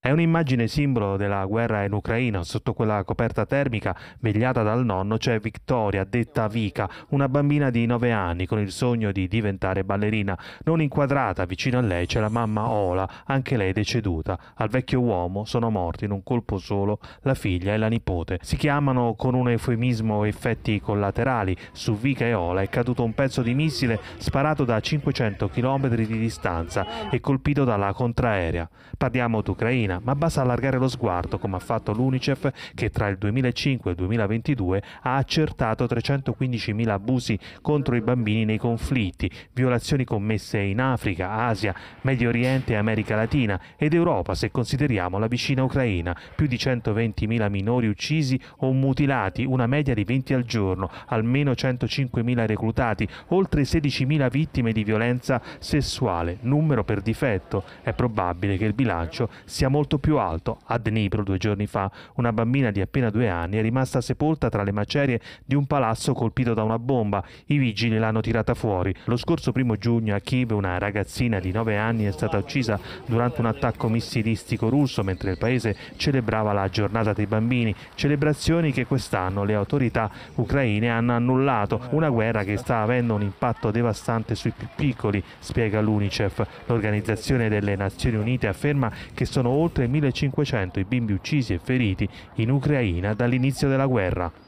È un'immagine simbolo della guerra in Ucraina. Sotto quella coperta termica, vegliata dal nonno, c'è Victoria, detta Vika, una bambina di 9 anni con il sogno di diventare ballerina. Non inquadrata, vicino a lei c'è la mamma Ola, anche lei deceduta. Al vecchio uomo sono morti in un colpo solo la figlia e la nipote. Si chiamano con un eufemismo effetti collaterali. Su Vika e Ola è caduto un pezzo di missile sparato da 500 km di distanza e colpito dalla contraerea. Parliamo d'Ucraina bambina, ma basta allargare lo sguardo, come ha fatto l'UNICEF, che tra il 2005 e il 2022 ha accertato 315.000 abusi contro i bambini nei conflitti, violazioni commesse in Africa, Asia, Medio Oriente e America Latina ed Europa, se consideriamo la vicina Ucraina, più di 120.000 minori uccisi o mutilati, una media di 20 al giorno, almeno 105.000 reclutati, oltre 16.000 vittime di violenza sessuale, numero per difetto. È probabile che il bilancio sia molto molto più alto. A Dnipro, due giorni fa, una bambina di appena due anni è rimasta sepolta tra le macerie di un palazzo colpito da una bomba. I vigili l'hanno tirata fuori. Lo scorso primo giugno a Kiev una ragazzina di nove anni è stata uccisa durante un attacco missilistico russo mentre il paese celebrava la giornata dei bambini, celebrazioni che quest'anno le autorità ucraine hanno annullato. Una guerra che sta avendo un impatto devastante sui più piccoli, spiega l'UNICEF. L'Organizzazione delle Nazioni Unite afferma che sono oltre oltre 1500 i bimbi uccisi e feriti in Ucraina dall'inizio della guerra.